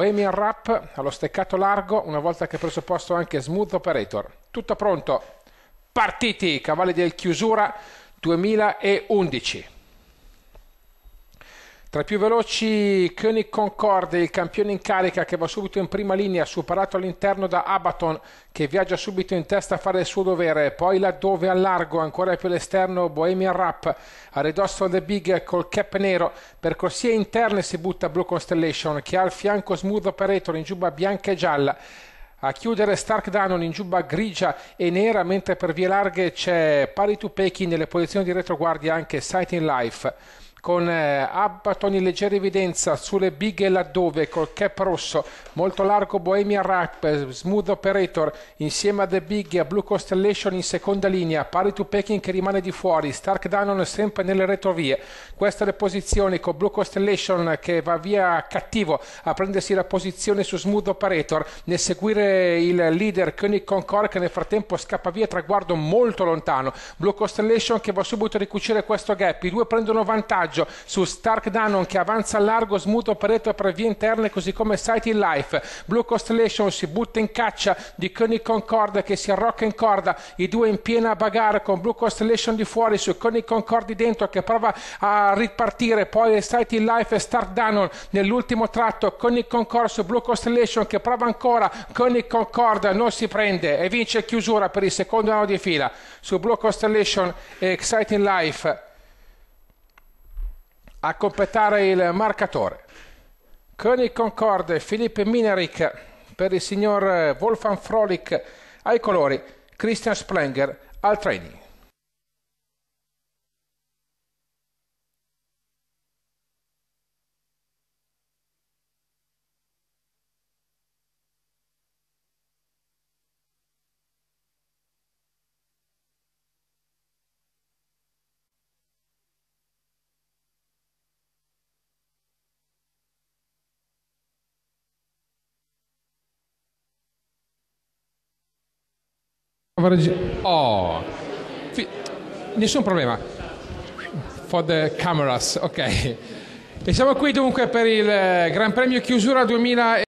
Bohemian Rap allo steccato largo, una volta che ha preso posto anche Smooth Operator. Tutto pronto, partiti, cavalli del chiusura 2011. Tra i più veloci Koenig Concorde, il campione in carica che va subito in prima linea, superato all'interno da Abaton che viaggia subito in testa a fare il suo dovere, poi laddove al largo, ancora più all'esterno Bohemian Rap, a ridosso The Big col cap nero, Per corsie interne si butta Blue Constellation che ha al fianco Smooth Operator in giubba bianca e gialla. A chiudere Stark Dannon in giubba grigia e nera, mentre per vie larghe c'è Pari to Peking nelle posizioni di retroguardia anche Sighting Life con eh, Abbaton in leggera evidenza sulle bighe laddove col cap rosso molto largo Bohemian Rap eh, Smooth Operator insieme a The Big e a Blue Constellation in seconda linea pari to Peking che rimane di fuori Stark Dannon sempre nelle retrovie queste le posizioni con Blue Constellation che va via cattivo a prendersi la posizione su Smooth Operator nel seguire il leader König Concord che nel frattempo scappa via traguardo molto lontano Blue Constellation che va subito a ricucire questo gap i due prendono vantaggio vantaggio su Stark Dannon che avanza a largo, smuto Pareto per vie interne così come Sight in Life. Blue Constellation si butta in caccia di Koenig Concord che si arrocca in corda, i due in piena bagarre con Blue Constellation di fuori su Koenig Concord di dentro che prova a ripartire, poi Sight in Life e Stark Dannon nell'ultimo tratto Koenig Concord su Blue Constellation che prova ancora, Koenig Concord non si prende e vince chiusura per il secondo anno di fila su Blue Constellation e Exciting Life a completare il marcatore. Con il Concorde Filippo Mineric per il signor Wolfgang Frolik ai colori, Christian Splenger al training. Oh, nessun problema. For the cameras, ok. E siamo qui dunque per il eh, Gran Premio Chiusura 2000.